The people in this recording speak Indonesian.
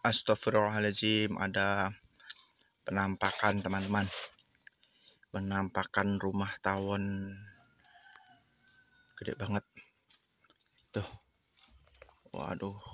Astagfirullahaladzim ada penampakan teman-teman penampakan rumah tawon gede banget tuh waduh